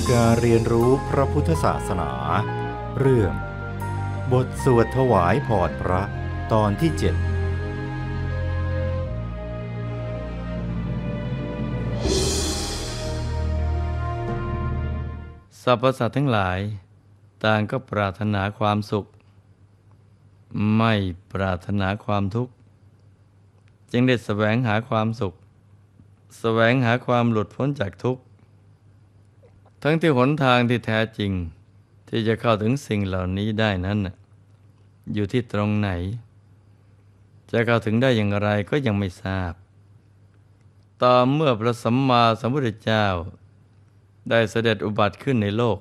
อการเรียนรู้พระพุทธศาสนา เรื่อง บทสวดถวายพรพระตอนที่เจ็ดสรรพสัตว์ทั้งหลาย ต่างก็ปรารถนาความสุข ไม่ปรารถนาความทุกข์ จึงได้สแสวงหาความสุขสแสวงหาความหลุดพ้นจากทุกข์ทั้งที่หนทางที่แท้จริง ที่จะเข้าถึงสิ่งเหล่านี้ได้นั้น อยู่ที่ตรงไหน จะเข้าถึงได้อย่างไรก็ยังไม่ทราบต่อเมื่อพระสัมมาสัมพุทธเจ้า ได้เสด็จอุบัติขึ้นในโลก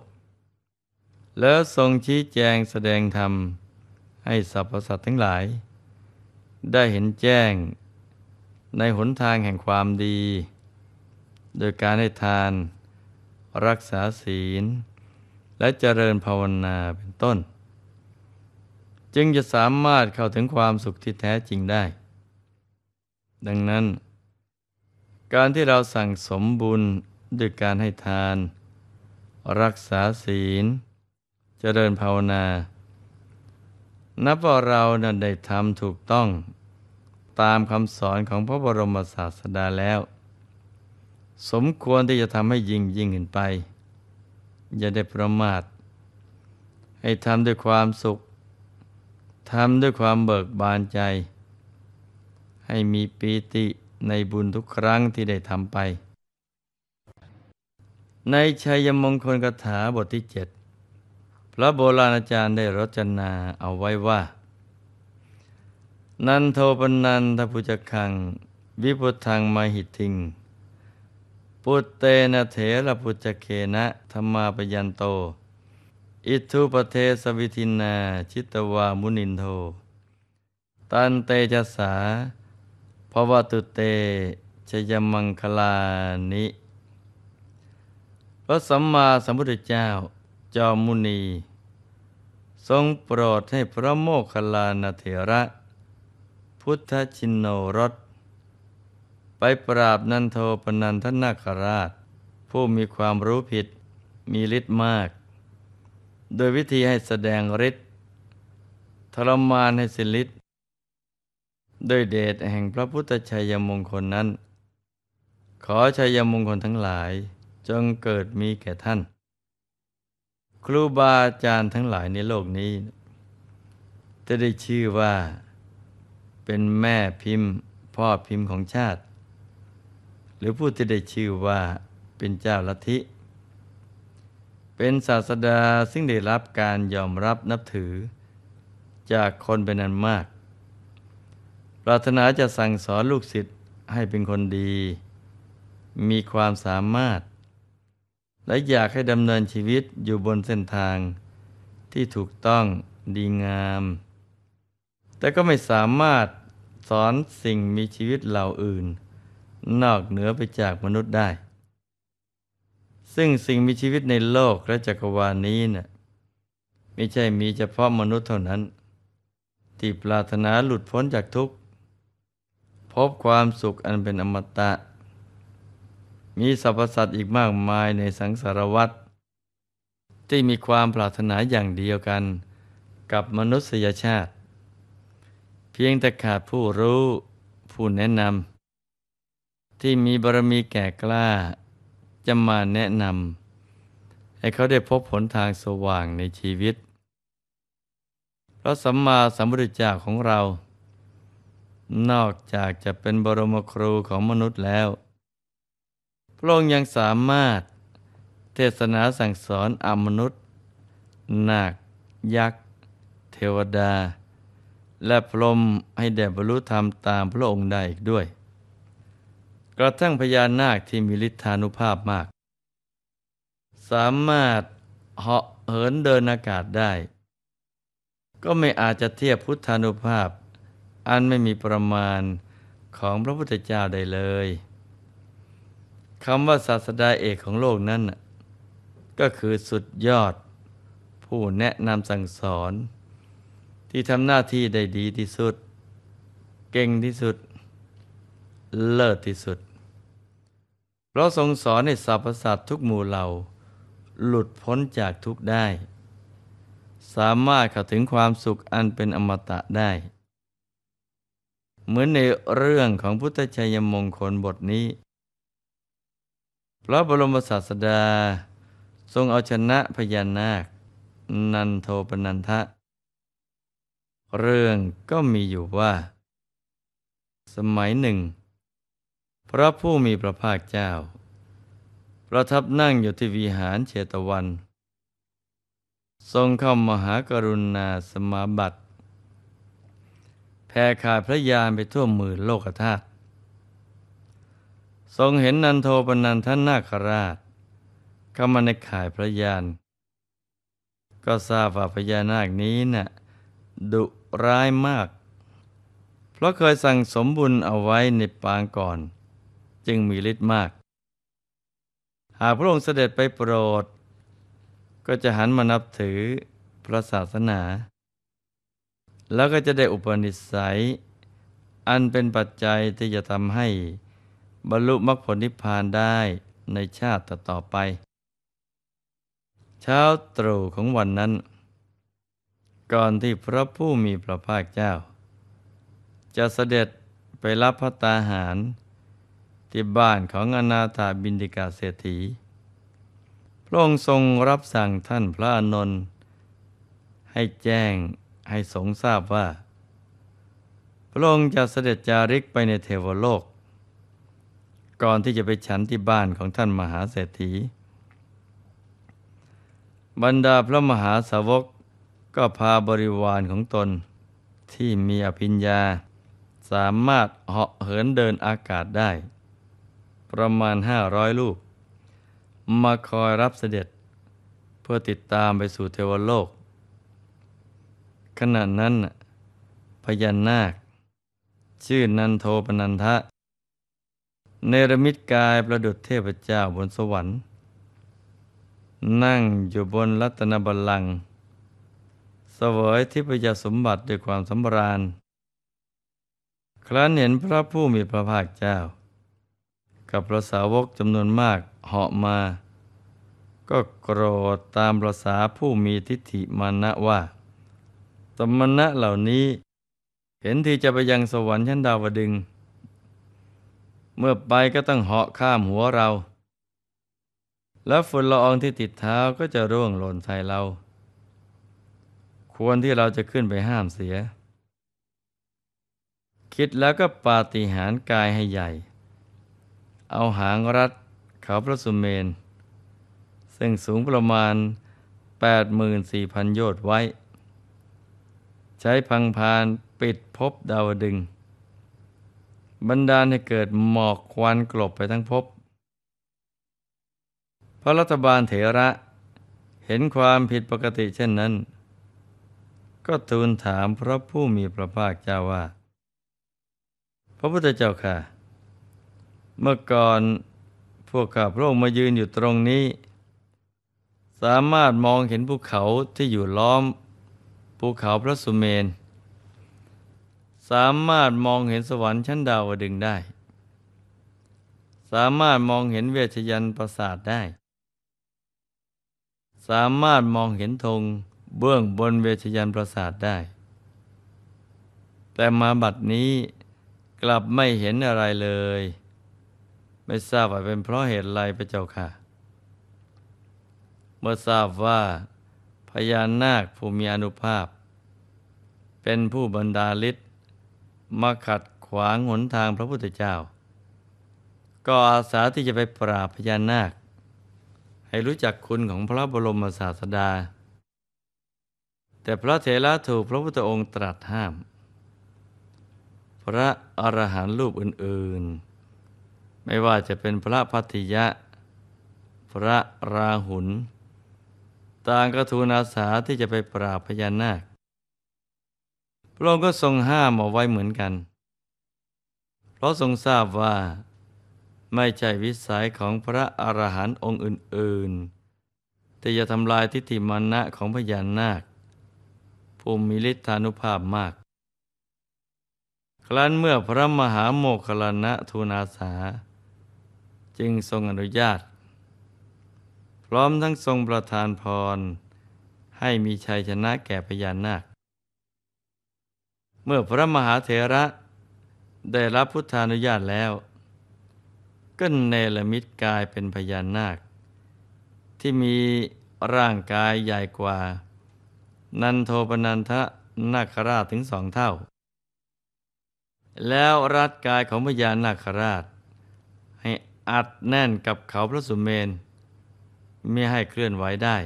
แล้วทรงชี้แจงแสดงธรรมให้สรรพสัตว์ทั้งหลาย ได้เห็นแจ้งในหนทางแห่งความดี โดยการให้ทานรักษาศีล และเจริญภาวนาเป็นต้น จึงจะสามารถเข้าถึงความสุขที่แท้จริงได้ ดังนั้น การที่เราสั่งสมบุญด้วยการให้ทาน รักษาศีล เจริญภาวนา นับว่าเรานั้นได้ทำถูกต้อง ตามคำสอนของพระบรมศาสดาแล้วสมควรที่จะทำให้ยิ่งยิ่งขึ้นไป อย่าได้ประมาท ให้ทำด้วยความสุข ทำด้วยความเบิกบานใจ ให้มีปีติในบุญทุกครั้งที่ได้ทำไป ในชัยมงคลคาถาบทที่เจ็ด พระโบราณอาจารย์ได้รจนาเอาไว้ว่า นันโทปนันทพุจคังวิพุทังมหิติงปุตเตนะเถระปุจเคนะธรรมาปยันโต อิทุปเทสวิทินาชิตวามุนินโทตันเตจสาภวตุเตชยมังคลานิพระสัมมาสัมพุทธเจ้า จอมมุนี ทรงโปรดให้พระโมคคัลลานเถระพุทธชินโนรสไปปราบนันโทปนันทนาคราช ผู้มีความรู้ผิดมีฤทธิ์มาก โดยวิธีให้แสดงฤทธิ์ทรมานให้สิธิ์โดยเดชแห่งพระพุทธชัยมงคลนั้น ขอชัยมงคลทั้งหลาย จงเกิดมีแก่ท่าน ครูบาอาจารย์ทั้งหลายในโลกนี้ จะได้ชื่อว่า เป็นแม่พิมพ์พ่อพิมพ์ของชาติหรือผู้ที่ได้ชื่อว่าเป็นเจ้าลัทธิ เป็นศาสดาซึ่งได้รับการยอมรับนับถือ จากคนเป็นนันมาก ปรารถนาจะสั่งสอนลูกศิษย์ให้เป็นคนดี มีความสามารถ และอยากให้ดำเนินชีวิตอยู่บนเส้นทาง ที่ถูกต้องดีงาม แต่ก็ไม่สามารถสอนสิ่งมีชีวิตเหล่าอื่นนอกเหนือไปจากมนุษย์ได้ ซึ่งสิ่งมีชีวิตในโลกและจักรวาลนี้นะ่ะไม่ใช่มีเฉพาะมนุษย์เท่านั้น ที่ปรารถนาหลุดพ้นจากทุกข์ พบความสุขอันเป็นอมตะ มีสรรพสัตว์อีกมากมายในสังสารวัฏที่มีความปรารถนาอย่างเดียวกันกับมนุษยชาติ เพียงแต่ขาดผู้รู้ผู้แนะนำที่มีบารมีแก่กล้าจะมาแนะนำให้เขาได้พบผลทางสว่างในชีวิตพระสัมมาสัมพุทธเจ้าของเรา นอกจากจะเป็นบรมครูของมนุษย์แล้ว พระองค์ยังสามารถเทศนาสั่งสอนอมนุษย์ นาคยักษ์ เทวดา และพรหมให้แด่บรรลุธรรมตามพระองค์ได้อีกด้วยกระทั่งพญานาคที่มีฤทธานุภาพมาก สามารถเหาะเหินเดินอากาศได้ ก็ไม่อาจจะเทียบพุทธานุภาพ อันไม่มีประมาณของพระพุทธเจ้าได้เลยคำว่าศาสดาเอกของโลกนั้น ก็คือสุดยอด ผู้แนะนำสั่งสอน ที่ทำหน้าที่ได้ดีที่สุด เก่งที่สุดเลิศที่สุดราะทรงสอนให้สรรพสัตว์ทุกหมู่เหล่า หลุดพ้นจากทุกได้ สามารถเข้าถึงความสุขอันเป็นอมตะได้ เหมือนในเรื่องของพุทธชัยมงคลบทนี้พระบรมศาสดา ทรงเอาชนะพญานาค นันโทปนันทะ เรื่องก็มีอยู่ว่า สมัยหนึ่งพระผู้มีพระภาคเจ้า ประทับนั่งอยู่ที่วิหารเชตวัน ทรงเข้ามหากรุณาสมาบัติแผ่ขายพระยานไปทั่วหมื่นโลกธาตุทรงเห็นนันโทปนันทนาคราชเข้ามาในข่ายพระยานก็ทราบว่าพญานาคนี้นะ่ะดุร้ายมาก เพราะเคยสั่งสมบุญเอาไว้ในปางก่อนจึงมีฤทธิ์มาก หากพระองค์เสด็จไปโปรด ก็จะหันมานับถือพระศาสนา แล้วก็จะได้อุปนิสัย อันเป็นปัจจัยที่จะทำให้บรรลุมรรคผลนิพพานได้ในชาติต่อไป เช้าตรู่ของวันนั้น ก่อนที่พระผู้มีพระภาคเจ้า จะเสด็จไปรับพระตาหารที่บ้านของอนาถาบินดิกาเศรษฐีพระองค์ทรงรับสั่งท่านพระอนนท์ให้แจ้งให้สงทราบว่า พระองค์จะเสด็จจาริกไปในเทวโลก ก่อนที่จะไปฉันที่บ้านของท่านมหาเศรษฐี บรรดาพระมหาสาวกก็พาบริวารของตนที่มีอภิญญา สามารถเหาะเหินเดินอากาศได้ประมาณ 500 ลูก มาคอยรับเสด็จเพื่อติดตามไปสู่เทวโลก ขณะนั้นพญานาค ชื่อนันโทปนันทะเนรมิตกายประดุษเทพเจ้าบนสวรรค์ นั่งอยู่บนรัตนบัลลังก์เสวยทิพยสมบัติด้วยความสำราญครั้นเห็นพระผู้มีพระภาคเจ้ากับพระสาวกจำนวนมากเหาะมา ก็โกรธตามประษาผู้มีทิฏฐิมานะว่าสมณะเหล่านี้ เห็นทีจะไปยังสวรรค์ชั้นดาวดึง เมื่อไปก็ต้องเหาะข้ามหัวเรา แล้วฝุ่นละอองที่ติดเท้าก็จะร่วงหล่นใส่เรา ควรที่เราจะขึ้นไปห้ามเสีย คิดแล้วก็ปาฏิหาริย์กายให้ใหญ่เอาหางรัดเขาพระสุมเมน ซึ่งสูงประมาณ 84,000 โยชน์ไว้ ใช้พังพานปิดพบดาวดึง บรรดาให้เกิดหมอกควันกลบไปทั้งพบ พระรัฐบาลเถระ เห็นความผิดปกติเช่นนั้น ก็ทูลถามพระผู้มีพระภาคเจ้าว่า พระพุทธเจ้าค่ะเมื่อก่อนพวกข้าพระองค์มายืนอยู่ตรงนี้ สามารถมองเห็นภูเขาที่อยู่ล้อมภูเขาพระสุเมนสามารถมองเห็นสวรรค์ชั้นดาวดึงได้ สามารถมองเห็นเวชยันปราสาทได้ สามารถมองเห็นธงเบื้องบนเวชยันปราสาทได้ แต่มาบัดนี้กลับไม่เห็นอะไรเลยไม่ทราบว่าเป็นเพราะเหตุไรพระเจ้าค่ะ เมื่อทราบว่าพญานาคผู้มีอนุภาพ เป็นผู้บรรดาลิศมาขัดขวางหนทางพระพุทธเจ้า ก็อาสาที่จะไปปราบพญานาค ให้รู้จักคุณของพระบรมศาสดา แต่พระเถระถูกพระพุทธองค์ตรัสห้าม พระอรหันต์รูปอื่นๆไม่ว่าจะเป็นพระพัติยะ พระราหุล ต่างก็ทูลอาสาที่จะไปปราบพญานาค พระองค์ก็ทรงห้ามเอาไว้เหมือนกัน เพราะทรงทราบว่า ไม่ใช่วิสัยของพระอรหันต์องค์อื่นๆที่จะทำลายทิฏฐิมานะของพญานาค ภูมิฤทธานุภาพมาก ครั้นเมื่อพระมหาโมคลานะทูลอาสาจึงทรงอนุญาต พร้อมทั้งทรงประทานพร ให้มีชัยชนะแก่พญานาค เมื่อพระมหาเถระ ได้รับพุทธานุญาตแล้ว ก็เนลมิตกายเป็นพญานาค ที่มีร่างกายใหญ่กว่า นันโทปนันทะนาคราชถึงสองเท่า แล้วรัดกายของพญานาคราชอัดแน่นกับเขาพระสุเมนไม่ให้เคลื่อนไหวได้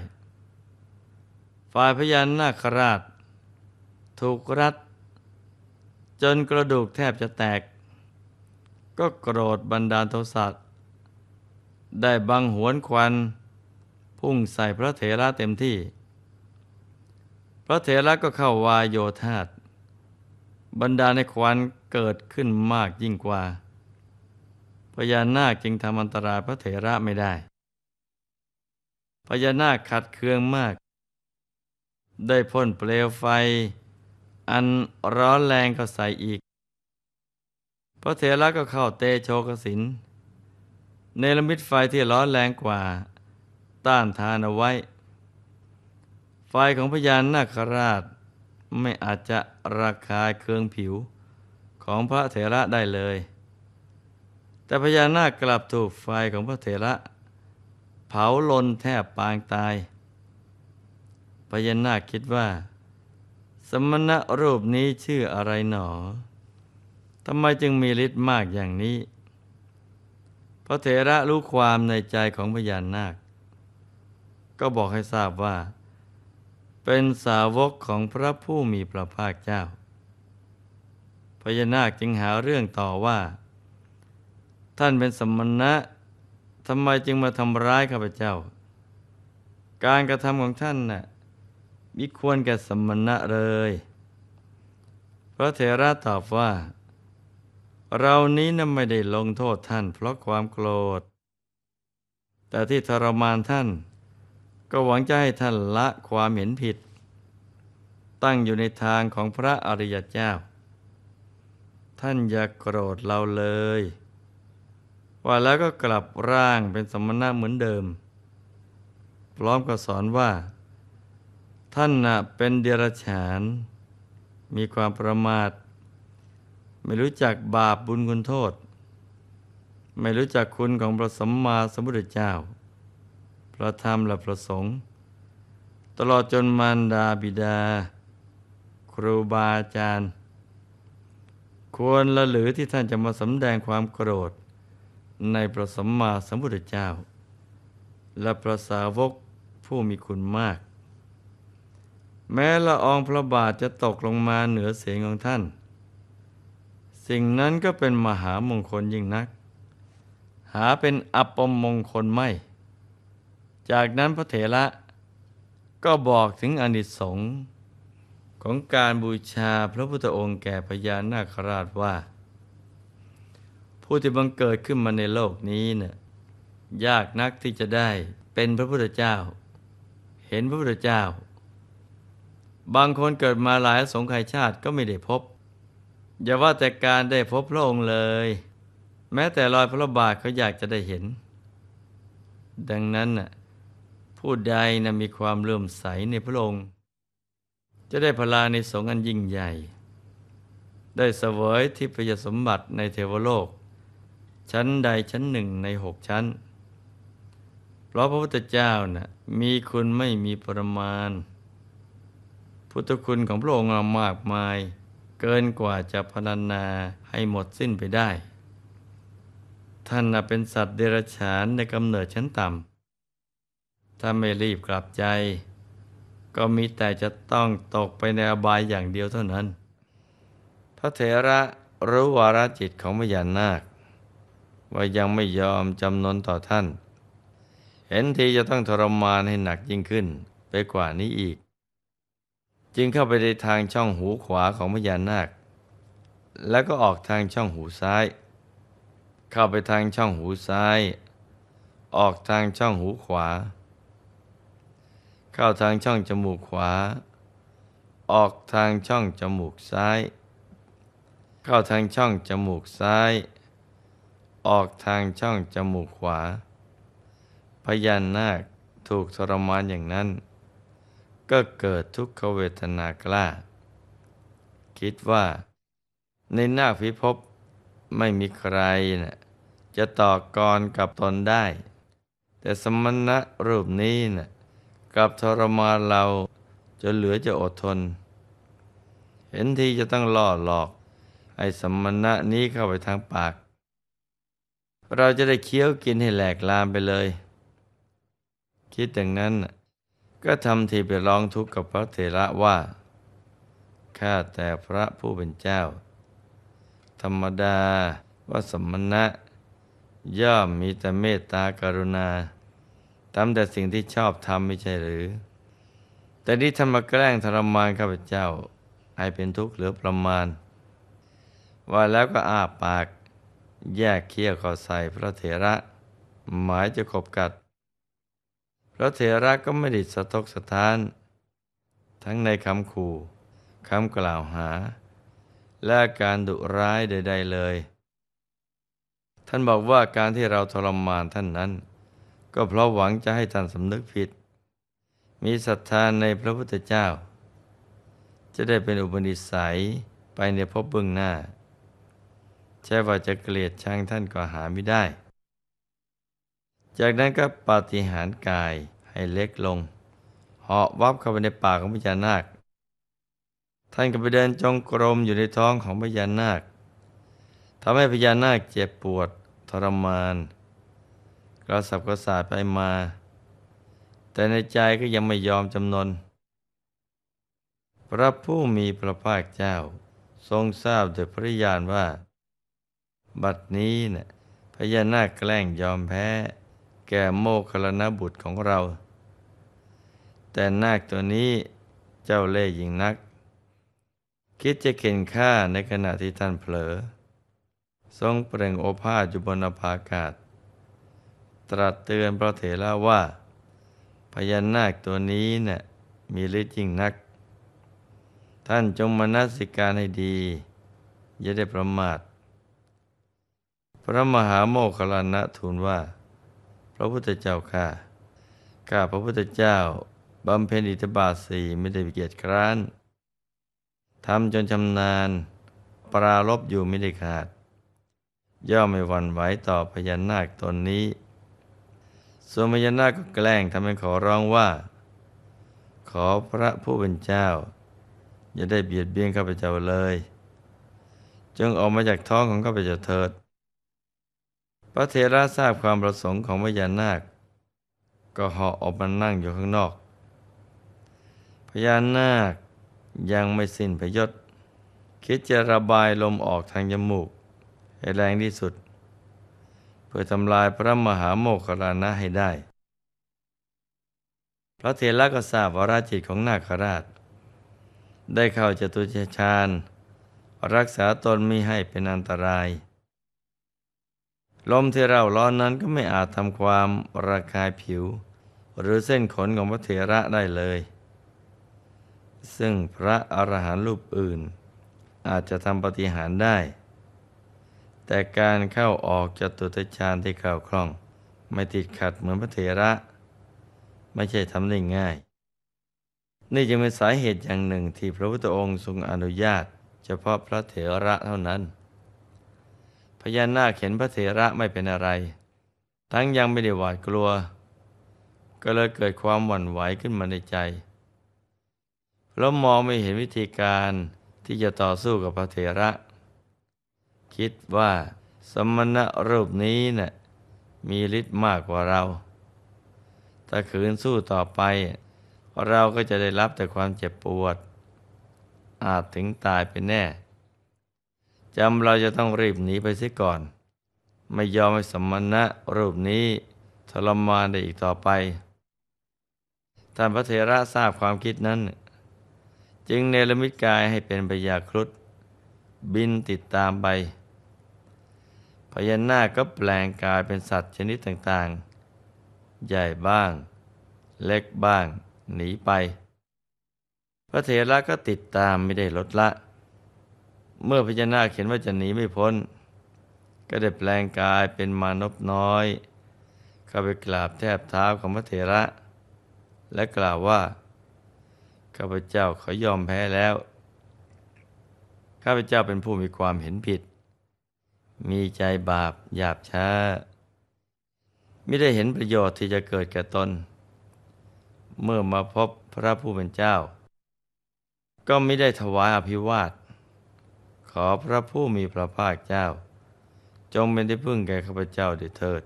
ฝ่ายพยานนาคราช ถูกรัด จนกระดูกแทบจะแตก ก็โกรธบรรดาโทส์ได้บังหวนควันพุ่งใส่พระเถระเต็มที่ พระเถระก็เข้าวายโยธาตบรรดาในควันเกิดขึ้นมากยิ่งกว่าพญานาคจึงทำอันตรายพระเถระไม่ได้ พญานาคขัดเคืองมาก ได้พ่นเปลวไฟ อันร้อนแรงก็ใส่อีก พระเถระก็เข้าเตโชกสินเนลมิตไฟที่ร้อนแรงกว่าต้านทานเอาไว้ ไฟของพญานาคราชไม่อาจจะระคายเคืองผิวของพระเถระได้เลยแต่พญานาคกลับถูกไฟของพระเถระ เผาลนแทบปางตาย พญานาคคิดว่า สมณะรูปนี้ชื่ออะไรหนอ ทำไมจึงมีฤทธิ์มากอย่างนี้ พระเถระรู้ความในใจของพญานาค ก็บอกให้ทราบว่า เป็นสาวกของพระผู้มีพระภาคเจ้า พญานาคจึงหาเรื่องต่อว่าท่านเป็นสมณะทำไมจึงมาทำร้ายข้าพเจ้า การกระทำของท่านนะ่ะมิควรแก่สมณะเลย พระเถระตอบว่า เรานี้นะไม่ได้ลงโทษท่าน เพราะความโกรธ แต่ที่ทรมานท่าน ก็หวังจะให้ท่านละความเห็นผิด ตั้งอยู่ในทางของพระอริยเจ้า ท่านอย่ากโกรธเราเลยว่าแล้วก็กลับร่างเป็นสมณะเหมือนเดิม พร้อมกับสอนว่า ท่านนะเป็นเดรัจฉาน มีความประมาท ไม่รู้จักบาปบุญคุณโทษ ไม่รู้จักคุณของพระสัมมาสัมพุทธเจ้า พระธรรมและพระสงฆ์ตลอดจนมารดาบิดา ครูบาอาจารย์ควรละหรือที่ท่านจะมาสำแดงความโกรธในพระสัมมาสัมพุทธเจ้า และพระสาวกผู้มีคุณมาก แม้ละอองพระบาทจะตกลงมาเหนือเสียงของท่าน สิ่งนั้นก็เป็นมหามงคลยิ่งนัก หาเป็นอัปมงคลไม่ จากนั้นพระเถระก็บอกถึงอนิสงส์ของการบูชาพระพุทธองค์แก่พญานาคราชว่าผู้ที่บังเกิดขึ้นมาในโลกนี้เนะี่ยยากนักที่จะได้เป็นพระพุทธเจ้า เห็นพระพุทธเจ้า บางคนเกิดมาหลายสงฆ์ขยชาติก็ไม่ได้พบ อย่าว่าแต่การได้พบพระองค์เลย แม้แต่รอยพระบาทเขาอยากจะได้เห็น ดังนั้นน่ะผู้ใดนะมีความเลื่อมใสในพระองค์ จะได้พลาในสงอันยิ่งใหญ่ ได้เสวยทิพยสมบัติในเทวโลกชั้นใดชั้นหนึ่งในหกชั้น เพราะพระพุทธเจ้านะ่ะมีคุณไม่มีประมาณ พุทธคุณของพระองค์มากมาย เกินกว่าจะพรรณนาให้หมดสิ้นไปได้ ท่านเป็นสัตว์เดรัจฉานในกำเนิดชั้นต่ำ ถ้าไม่รีบกลับใจ ก็มีแต่จะต้องตกไปในอบายอย่างเดียวเท่านั้น พระเถระรู้วาระจิตของพญานาคว่ายังไม่ยอมจำนนต่อท่าน เห็นทีจะต้องทรมานให้หนักยิ่งขึ้นไปกว่านี้อีก จึงเข้าไปในทางช่องหูขวาของพญานาค แล้วก็ออกทางช่องหูซ้าย เข้าไปทางช่องหูซ้าย ออกทางช่องหูขวา เข้าทางช่องจมูกขวา ออกทางช่องจมูกซ้าย เข้าทางช่องจมูกซ้ายออกทางช่องจมูกขวา พยานนาคถูกทรมานอย่างนั้น ก็เกิดทุกขเวทนากล้า คิดว่า ในนาคพิภพไม่มีใครนะจะต่อกรกับตนได้ แต่สมณะรูปนี้นะกับทรมานเราจะเหลือจะอดทน เห็นทีจะต้องล่อหลอก ไอ้สมณะนี้เข้าไปทางปากเราจะได้เคี้ยวกินให้แหลกลามไปเลย คิดอย่างนั้น ก็ทำทีไปร้องทุกข์กับพระเถระว่า ข้าแต่พระผู้เป็นเจ้า ธรรมดาว่าสมณะย่อมมีแต่เมตตากรุณาทำแต่สิ่งที่ชอบทำไม่ใช่หรือ แต่นี้ทำมาแกล้งทรมาน ข้าพเจ้าให้เป็นทุกข์เหลือประมาณ ว่าแล้วก็อ้าปากแยกเขี้ยวเข้าใส่พระเถระ หมายจะขบกัด พระเถระก็ไม่ดิสะทกสะท้าน ทั้งในคำขู่คำกล่าวหา และการดุร้ายใด ๆเลย ท่านบอกว่าการที่เราทรมานท่านนั้น ก็เพราะหวังจะให้ท่านสำนึกผิด มีศรัทธาในพระพุทธเจ้า จะได้เป็นอุปนิสัยไปในพบเบื้องหน้าใช่ว่าจะเกลียดชังท่านก็หาไม่ได้ จากนั้นก็ปฏิหารกายให้เล็กลงเหาะวับเข้าไปในปากของพญานาค ท่านก็ไปเดินจงกรมอยู่ในท้องของพญานาคทำให้พญานาคเจ็บปวด ทรมานกระสับกระส่ายไปมา แต่ในใจก็ยังไม่ยอมจำนน พระผู้มีพระภาคเจ้าทรงทราบโดยพระญาณว่าบัดนี้เนะ่ยพญานาคแกล้งยอมแพ้ แก่โมคลณบุตรของเรา แต่นาคตัวนี้เจ้าเล่หิงนัก คิดจะเข็นฆ่าในขณะที่ท่านเผลอ ทรงเปล่งโอภาษอยู่บนอภากาศ ตรัสเตือนพระเถระว่า พญานาคตัวนี้เนะ่ยมีฤทธิ์ยิ่งนัก ท่านจงมนัสิการให้ดี อย่าได้ประมาทพระมหาโมคคัลานะทูลว่า พระพุทธเจ้าข้าข้าพระพุทธเจ้าบำเพ็ญอิทธบาทสี่ไม่ได้เกียจคร้าน ทำจนชำนาญ ปรารบอยู่ไม่ได้ขาดย่อมไม่หวั่นไหวต่อพญานาคตนนี้ ส่วนพญานาคก็แกล้งทำให้ขอร้องว่า ขอพระผู้เป็นเจ้า อย่าได้เบียดเบียนข้าพเจ้าเลย จึงออกมาจากท้องของข้าพเจ้าเถิดพระเทระทราบความประสงค์ของพญานาค ก็เหาะออกมานั่งอยู่ข้างนอก พญานาคยังไม่สิ้นพยศคิดจะระบายลมออกทางจมูกให้แรงที่สุด เพื่อทำลายพระมหาโมคคลานะให้ได้ พระเทระก็ทราบวาราจิตของนาคราช ได้เข้าจตุเชฌานรักษาตนมิให้เป็นอันตรายลมที่เราร้อนนั้นก็ไม่อาจทำความระคายผิว หรือเส้นขนของพระเถระได้เลย ซึ่งพระอรหันต์รูปอื่น อาจจะทำปฏิหารได้ แต่การเข้าออกจตุตฌานที่ข่าคล่อง ไม่ติดขัดเหมือนพระเถระ ไม่ใช่ทำได้ง่าย นี่จึงเป็นสาเหตุอย่างหนึ่งที่พระพุทธองค์ทรงอนุญาตเฉพาะพระเถระเท่านั้นพญานาคเห็นพระเถระไม่เป็นอะไร ทั้งยังไม่ได้หวาดกลัว ก็เลยเกิดความหวั่นไหวขึ้นมาในใจแล้วมองไม่เห็นวิธีการที่จะต่อสู้กับพระเถระ คิดว่าสมณะรูปนี้นะ่ะมีฤทธิ์มากกว่าเรา ถ้าขืนสู้ต่อไป เราก็จะได้รับแต่ความเจ็บปวด อาจถึงตายไปแน่จำเราจะต้องรีบหนีไปเสียก่อน ไม่ยอมให้สมณะรูปนี้ทรมานได้อีกต่อไป ท่านพระเถระทราบความคิดนั้น จึงเนรมิตกายให้เป็นพยาครุฑบินติดตามไปพญานาคก็แปลงกายเป็นสัตว์ชนิดต่างๆ ใหญ่บ้าง เล็กบ้างหนีไป พระเถระก็ติดตามไม่ได้ลดละเมื่อพญานาคเห็นว่าจะหนีไม่พ้น ก็ได้แปลงกายเป็นมานพน้อย เข้าไปกราบแทบเท้าของพระเถระ และกล่าวว่าข้าพเจ้าขอยอมแพ้แล้ว ข้าพเจ้าเป็นผู้มีความเห็นผิด มีใจบาปหยาบช้าไม่ได้เห็นประโยชน์ที่จะเกิดแก่ตนเมื่อมาพบพระผู้เป็นเจ้า ก็ไม่ได้ถวายอภิวาทขอพระผู้มีพระภาคเจ้า จงเป็นที่พึ่งแก่ข้าพเจ้าด้วยเถิด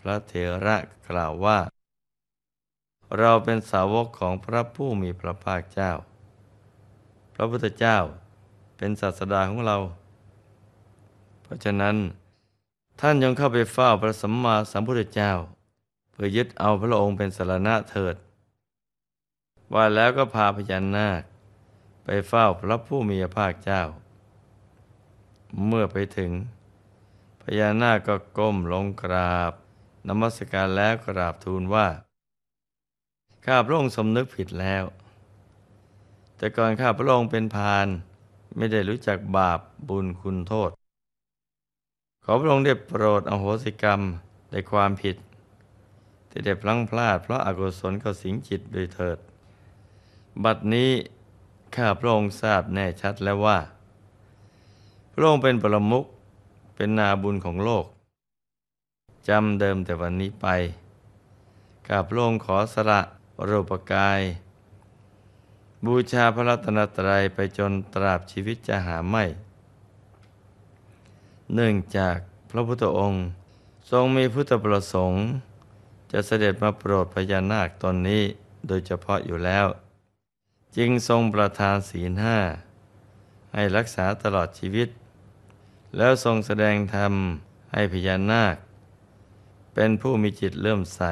พระเถระกล่าวว่า เราเป็นสาวกของพระผู้มีพระภาคเจ้า พระพุทธเจ้าเป็นศาสดาของเรา เพราะฉะนั้นท่านยังเข้าไปเฝ้าพระสัมมาสัมพุทธเจ้า เพื่อยึดเอาพระองค์เป็นสารณะเถิด ว่าแล้วก็พาพญานาคไปเฝ้าพระผู้มีพระภาคเจ้า เมื่อไปถึง พญานาคก็ก้มลงกราบนมัสการแล้วกราบทูลว่า ข้าพระองค์สมนึกผิดแล้ว แต่ก่อนข้าพระองค์เป็นพานไม่ได้รู้จักบาปบุญคุณโทษ ขอพระองค์ได้โปรดอโหสิกรรมในความผิดที่ได้พลั้งพลาดเพราะอากุศลเข้าสิงจิตโดยเถิด บัดนี้ข้าพระองค์ทราบแน่ชัดแล้วว่าพระองค์เป็นปรมุขเป็นนาบุญของโลก จำเดิมแต่วันนี้ไป ข้าพระองค์ขอสละรูปกาย บูชาพระรัตนตรัยไปจนตราบชีวิตจะหาไม่ เนื่องจากพระพุทธองค์ ทรงมีพุทธประสงค์ จะเสด็จมาโปรดพญานาคตนนี้โดยเฉพาะอยู่แล้วจึงทรงประทานศีลห้าให้รักษาตลอดชีวิต แล้วทรงแสดงธรรมให้พญานาค เป็นผู้มีจิตเลื่อมใส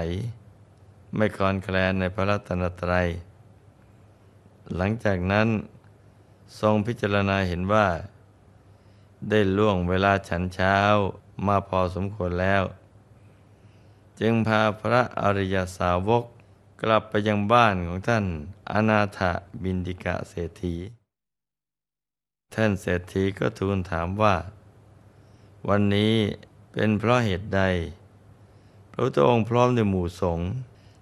ไม่คลอนแคลนในพระรัตนตรัย หลังจากนั้นทรงพิจารณาเห็นว่า ได้ล่วงเวลาฉันเช้ามาพอสมควรแล้ว จึงพาพระอริยสาวกกลับไปยังบ้านของท่านอนาถบินดิกะเศรษฐี ท่านเศรษฐีก็ทูลถามว่า วันนี้เป็นเพราะเหตุใด พระพุทธองค์พร้อมในหมู่สงฆ์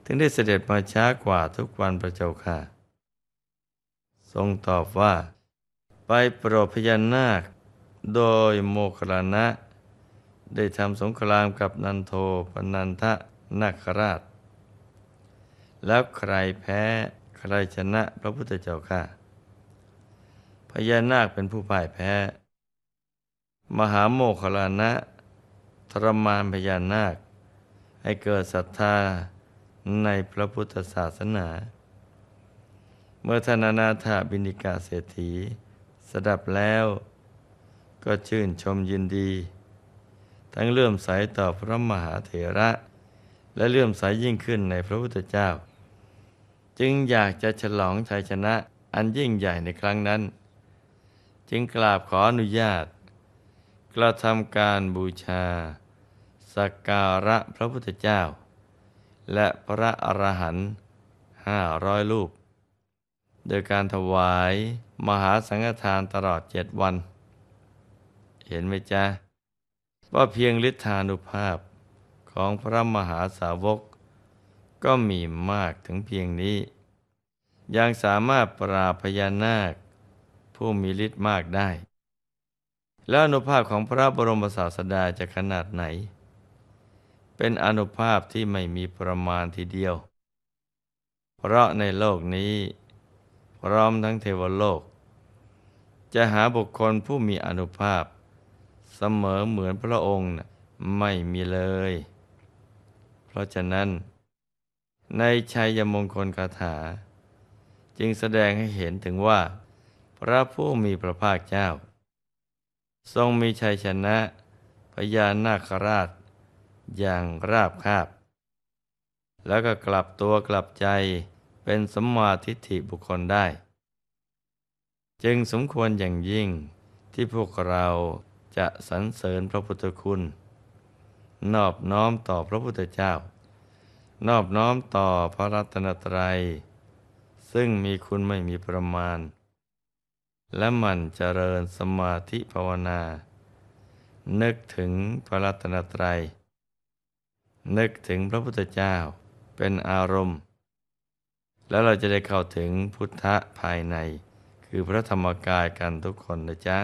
ถึงได้เสด็จมาช้ากว่าทุกวันพระเจ้าค่ะทรงตอบว่า ไปโปรดพญานาค โดยโมคลานะได้ทำสงครามกับนันโทปนันทะนาคราชแล้วใครแพ้ใครชนะพระพุทธเจ้าค่ะพญานาคเป็นผู้พ่ายแพ้ มหาโมคลานะทรมานพญานาค ให้เกิดศรัทธาในพระพุทธศาสนา เมื่อธนานาถาบินิกาเศรษฐีสดับแล้วก็ชื่นชมยินดี ทั้งเลื่อมใสต่อพระมหาเถระและเลื่อมใสยยิ่งขึ้นในพระพุทธเจ้า จึงอยากจะฉลองชัยชนะอันยิ่งใหญ่ในครั้งนั้น จึงกราบขออนุญาต กระทำการบูชาสักการะพระพุทธเจ้า และพระอรหันต์ห้าร้อยรูป โดยการถวายมหาสังฆทานตลอดเจ็ดวัน เห็นไหมจ๊ะ ว่าเพียงฤทธานุภาพของพระมหาสาวกก็มีมากถึงเพียงนี้ยังสามารถปราพยานาค ผู้มีฤทธิ์มากได้ แล้วอนุภาพของพระบรมศาสดาจะขนาดไหน เป็นอนุภาพที่ไม่มีประมาณทีเดียว เพราะในโลกนี้ พร้อมทั้งเทวโลก จะหาบุคคลผู้มีอนุภาพ เสมอเหมือนพระองค์ไม่มีเลยราะฉะนั้นในชัยมงคลคาถา จึงแสดงให้เห็นถึงว่า พระผู้มีพระภาคเจ้า ทรงมีชัยชนะ พญานาคราชอย่างราบคาบ แล้วก็กลับตัวกลับใจเป็นสมมาทิฏฐิบุคคลได้ จึงสมควรอย่างยิ่งที่พวกเราจะสรรเสริญพระพุทธคุณนอบน้อมต่อพระพุทธเจ้า นอบน้อมต่อพระรัตนตรัย ซึ่งมีคุณไม่มีประมาณ และมันเจริญสมาธิภาวนา นึกถึงพระรัตนตรัย นึกถึงพระพุทธเจ้า เป็นอารมณ์ แล้วเราจะได้เข้าถึงพุทธะภายใน คือพระธรรมกายกันทุกคนนะจ๊ะ